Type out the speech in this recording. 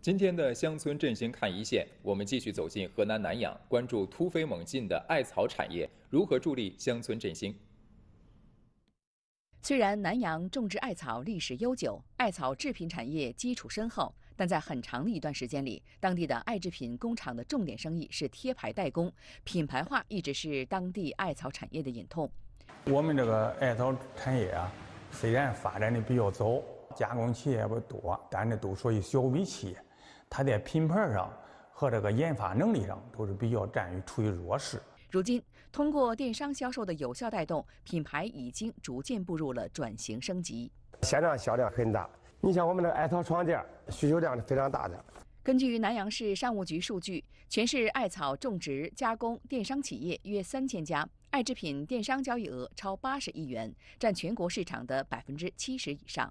今天的乡村振兴看一线，我们继续走进河南南阳，关注突飞猛进的艾草产业如何助力乡村振兴。虽然南阳种植艾草历史悠久，艾草制品产业基础深厚，但在很长的一段时间里，当地的艾制品工厂的重点生意是贴牌代工，品牌化一直是当地艾草产业的隐痛。我们这个艾草产业啊，虽然发展的比较早，加工企业不多，但是都属于小微企业。它在品牌上和这个研发能力上都是比较占于处于弱势。如今，通过电商销售的有效带动，品牌已经逐渐步入了转型升级。线上销量很大，你像我们这个艾草床垫，需求量是非常大的。根据南阳市商务局数据，全市艾草种植、加工电商企业约三千家，艾制品电商交易额超八十亿元，占全国市场的百分之七十以上。